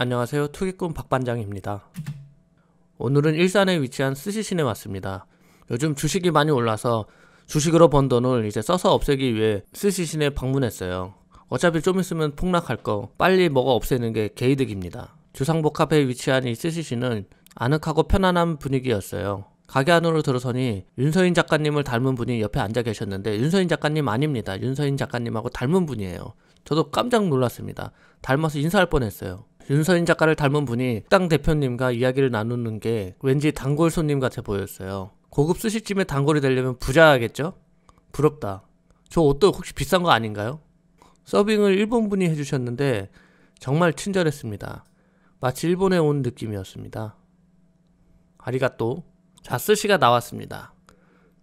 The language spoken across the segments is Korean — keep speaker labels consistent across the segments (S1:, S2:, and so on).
S1: 안녕하세요 투기꾼 박반장입니다 오늘은 일산에 위치한 스시신에 왔습니다 요즘 주식이 많이 올라서 주식으로 번 돈을 이제 써서 없애기 위해 스시신에 방문했어요 어차피 좀 있으면 폭락할 거 빨리 먹어 없애는 게 개이득입니다 주상복 합에 위치한 이 스시신은 아늑하고 편안한 분위기였어요 가게 안으로 들어서니 윤서인 작가님을 닮은 분이 옆에 앉아 계셨는데 윤서인 작가님 아닙니다. 윤서인 작가님하고 닮은 분이에요. 저도 깜짝 놀랐습니다. 닮아서 인사할 뻔했어요. 윤서인 작가를 닮은 분이 식당 대표님과 이야기를 나누는 게 왠지 단골 손님 같아 보였어요. 고급 스시집에 단골이 되려면 부자겠죠? 야 부럽다. 저 옷도 혹시 비싼 거 아닌가요? 서빙을 일본 분이 해주셨는데 정말 친절했습니다. 마치 일본에 온 느낌이었습니다. 아리가또. 자, 스시가 나왔습니다.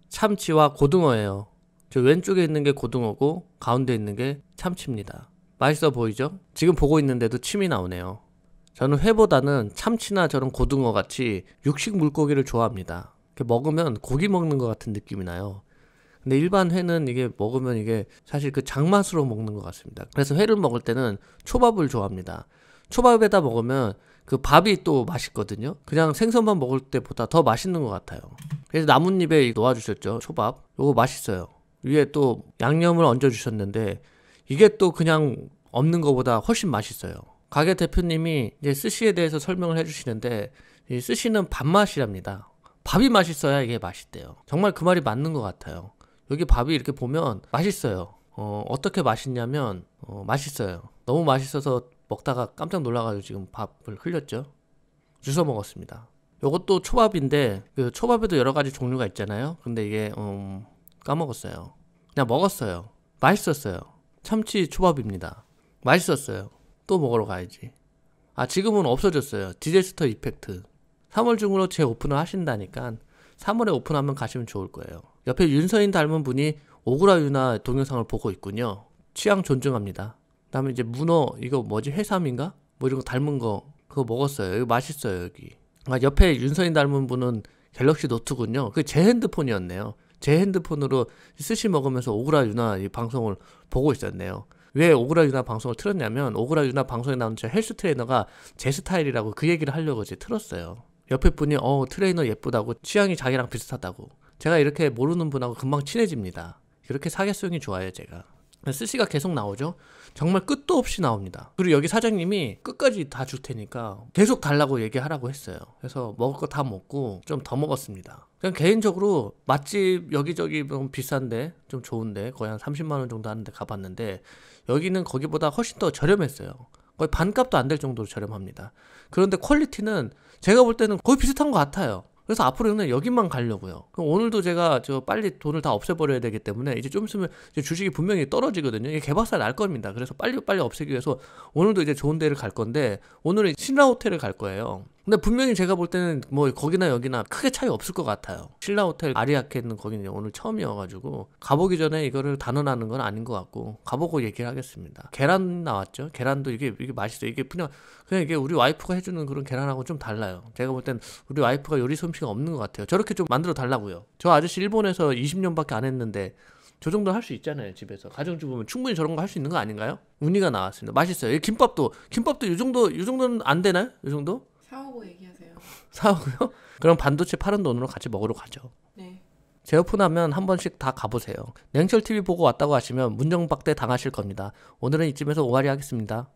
S1: 참치와 고등어예요. 저 왼쪽에 있는 게 고등어고 가운데 있는 게 참치입니다. 맛있어 보이죠? 지금 보고 있는데도 침이 나오네요. 저는 회보다는 참치나 저런 고등어 같이 육식 물고기를 좋아합니다. 먹으면 고기 먹는 것 같은 느낌이 나요. 근데 일반 회는 이게 먹으면 이게 사실 그 장맛으로 먹는 것 같습니다. 그래서 회를 먹을 때는 초밥을 좋아합니다. 초밥에다 먹으면 그 밥이 또 맛있거든요. 그냥 생선만 먹을 때보다 더 맛있는 것 같아요. 그래서 나뭇잎에 놓아주셨죠. 초밥. 이거 맛있어요. 위에 또 양념을 얹어주셨는데 이게 또 그냥 없는 것보다 훨씬 맛있어요. 가게 대표님이 이제 스시에 대해서 설명을 해주시는데 이 스시는 밥맛이랍니다. 밥이 맛있어야 이게 맛있대요. 정말 그 말이 맞는 것 같아요. 여기 밥이 이렇게 보면 맛있어요. 어, 어떻게 맛있냐면 어, 맛있어요. 너무 맛있어서 먹다가 깜짝 놀라가지고 지금 밥을 흘렸죠. 주워 먹었습니다. 요것도 초밥인데 그 초밥에도 여러 가지 종류가 있잖아요. 근데 이게 음, 까먹었어요. 그냥 먹었어요. 맛있었어요. 참치 초밥입니다. 맛있었어요. 또 먹으러 가야지. 아, 지금은 없어졌어요. 디제스터 이펙트. 3월 중으로 재오픈을 하신다니까 3월에 오픈하면 가시면 좋을 거예요. 옆에 윤서인 닮은 분이 오그라유나 동영상을 보고 있군요. 취향 존중합니다. 그 다음에 이제 문어, 이거 뭐지? 해삼인가? 뭐 이런 거 닮은 거, 그거 먹었어요. 이거 맛있어요, 여기. 아, 옆에 윤서인 닮은 분은 갤럭시 노트군요. 그게 제 핸드폰이었네요. 제 핸드폰으로 스시 먹으면서 오그라 유나 이 방송을 보고 있었네요. 왜 오그라 유나 방송을 틀었냐면 오그라 유나 방송에 나온 제 헬스 트레이너가 제 스타일이라고 그 얘기를 하려고 이제 틀었어요. 옆에 분이 어 트레이너 예쁘다고 취향이 자기랑 비슷하다고 제가 이렇게 모르는 분하고 금방 친해집니다. 이렇게 사계성이 좋아요 제가. 스시가 계속 나오죠. 정말 끝도 없이 나옵니다. 그리고 여기 사장님이 끝까지 다 줄 테니까 계속 달라고 얘기하라고 했어요. 그래서 먹을 거 다 먹고 좀 더 먹었습니다. 그냥 개인적으로 맛집 여기저기 좀 비싼데 좀 좋은데 거의 한 30만 원 정도 하는데 가봤는데 여기는 거기보다 훨씬 더 저렴했어요. 거의 반값도 안 될 정도로 저렴합니다. 그런데 퀄리티는 제가 볼 때는 거의 비슷한 것 같아요. 그래서 앞으로 는 여기만 가려고요. 그럼 오늘도 제가 저 빨리 돈을 다 없애버려야 되기 때문에 이제 좀 있으면 이제 주식이 분명히 떨어지거든요. 이게 개박살 날 겁니다. 그래서 빨리 빨리 없애기 위해서 오늘도 이제 좋은 데를 갈 건데 오늘은 신라 호텔을 갈 거예요. 근데 분명히 제가 볼 때는 뭐 거기나 여기나 크게 차이 없을 것 같아요. 신라 호텔 아리아케 있는 거기는 오늘 처음이어가지고 가보기 전에 이거를 단언하는 건 아닌 것 같고 가보고 얘기를 하겠습니다. 계란 나왔죠. 계란도 이게 이게 맛있어. 요 이게 그냥 그냥 이게 우리 와이프가 해주는 그런 계란하고 좀 달라요. 제가 볼 땐 우리 와이프가 요리 솜씨가 없는 것 같아요. 저렇게 좀 만들어 달라고요. 저 아저씨 일본에서 20년밖에 안 했는데 저 정도 할 수 있잖아요 집에서 가정주부면 충분히 저런 거 할 수 있는 거 아닌가요? 우니가 나왔습니다 맛있어요 김밥도 김밥도 요 정도 이 정도는 안 되나요? 요 정도? 사오고 얘기하세요. 사오고요? 그럼 반도체 파는 돈으로 같이 먹으러 가죠. 네. 제오픈하면 한 번씩 다 가보세요. 냉철 TV 보고 왔다고 하시면 문정박대 당하실 겁니다. 오늘은 이쯤에서 오하리 하겠습니다.